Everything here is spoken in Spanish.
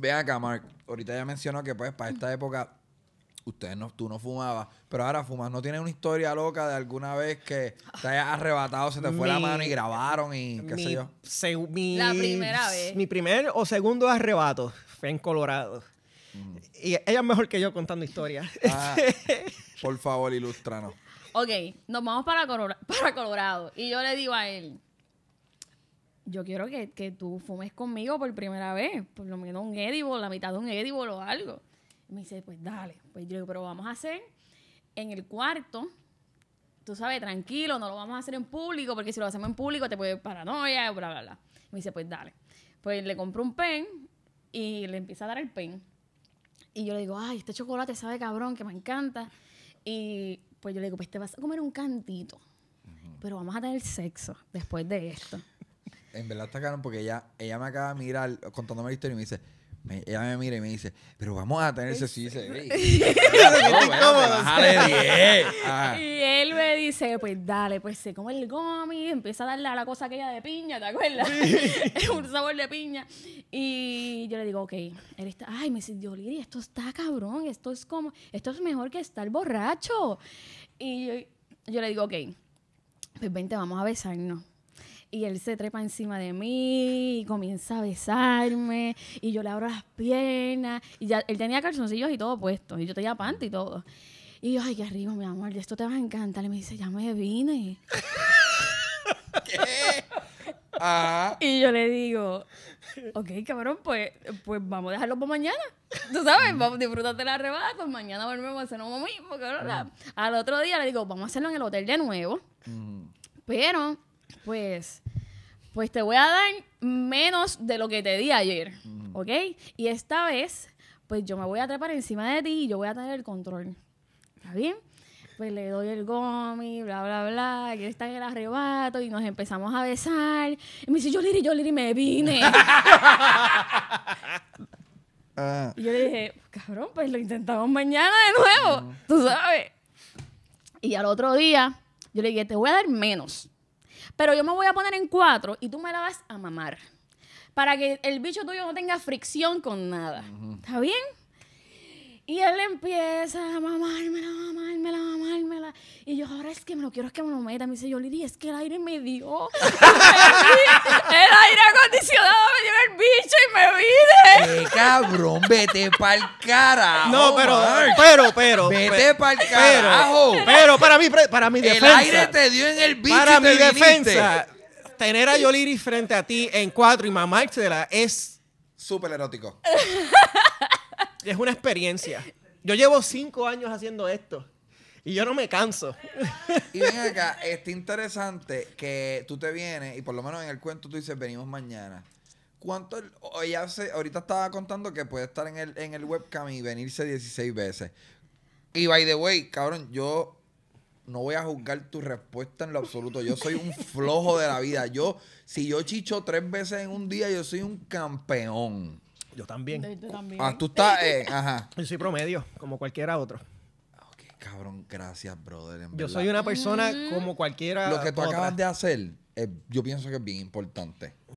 Ve acá, Mark. Ahorita ya mencionó que pues para esta época ustedes no, tú no fumabas, pero ahora fumas. ¿No tienes una historia loca de alguna vez que te haya arrebatado, se te fue la mano y grabaron y qué sé yo? la primera vez. Mi primer o segundo arrebato fue en Colorado. Y ella es mejor que yo contando historias. Ah, por favor, ilústranos. Ok, nos vamos para Colorado. Y yo le digo a él, yo quiero que, que, tú fumes conmigo por primera vez, por lo menos un edible, la mitad de un edible o algo. me dice, pues dale. Pues yo digo, pero vamos a hacer en el cuarto, tú sabes, tranquilo, no lo vamos a hacer en público, porque si lo hacemos en público te puede paranoia, bla, bla, bla. me dice, pues dale. Pues le compro un pen y le empieza a dar el pen. Y yo le digo, ay, este chocolate sabe cabrón, que me encanta. Y pues yo le digo, pues te vas a comer un cantito, pero vamos a tener sexo después de esto en verdad está caro porque ella, ella me acaba de mirar contándome la historia y me dice, ella me mira y me dice, pero vamos a tener ese sí, Y él me dice, pues dale, pues se come el gomi, empieza a darle a la cosa aquella de piña, ¿te acuerdas? un sabor de piña. Y yo le digo, ok, él está, ay, me dice, yo esto está cabrón, esto es como, esto es mejor que estar borracho. Y yo, yo le digo, ok, pues vente, vamos a besarnos. Y él se trepa encima de mí y comienza a besarme y yo le abro las piernas y ya él tenía calzoncillos y todo puesto y yo tenía panty y todo. Y yo, ay, qué arriba, mi amor, esto te va a encantar. Y me dice, ya me vine. ¿Qué? Ah. Y yo le digo, ok, cabrón, pues, pues vamos a dejarlo para mañana. Tú sabes, vamos, a de la Pues mañana volvemos a hacer lo mismo, cabrón. Mm. Al otro día le digo, vamos a hacerlo en el hotel de nuevo. Mm. Pero pues, pues te voy a dar menos de lo que te di ayer, ¿ok? Y esta vez, pues yo me voy a trepar encima de ti y yo voy a tener el control. ¿Está bien? Pues le doy el gomi, bla, bla, bla, que está en el arrebato y nos empezamos a besar. Y me dice, yo liri, yo liri, me vine. Ah. Y yo le dije, cabrón, pues lo intentamos mañana de nuevo, tú sabes. Y al otro día, yo le dije, te voy a dar menos pero yo me voy a poner en cuatro y tú me la vas a mamar. Para que el bicho tuyo no tenga fricción con nada. ¿Está bien? Y él empieza a mamármela, mamármela, mamármela. Y yo, ahora es que me lo quiero, es que me lo meta. Me dice, yo, Lidia, es que el aire me dio. el aire condicionado, me dio el bicho y me vine. ¡Qué cabrón! ¡Vete pa'l cara, No, pero, pero, pero. ¡Vete pa'l cara, Pero, pero, para mí, para mi defensa. El aire te dio en el bicho Para y te mi defensa, tener a Yoliri frente a ti en cuatro y mamársela es... Súper erótico. es una experiencia. Yo llevo cinco años haciendo esto. Y yo no me canso. Y ven acá, está interesante que tú te vienes y por lo menos en el cuento tú dices, venimos mañana. ¿Cuánto? ahorita estaba contando que puede estar en el, webcam y venirse 16 veces. Y by the way, cabrón, yo no voy a juzgar tu respuesta en lo absoluto. Yo soy un flojo de la vida. Yo, si yo chicho tres veces en un día, yo soy un campeón. Yo también. Ah, tú estás, eh, ajá. Yo soy promedio, como cualquiera otro cabrón, gracias, brother. yo soy una persona como cualquiera. Lo que tú acabas de hacer, eh, yo pienso que es bien importante.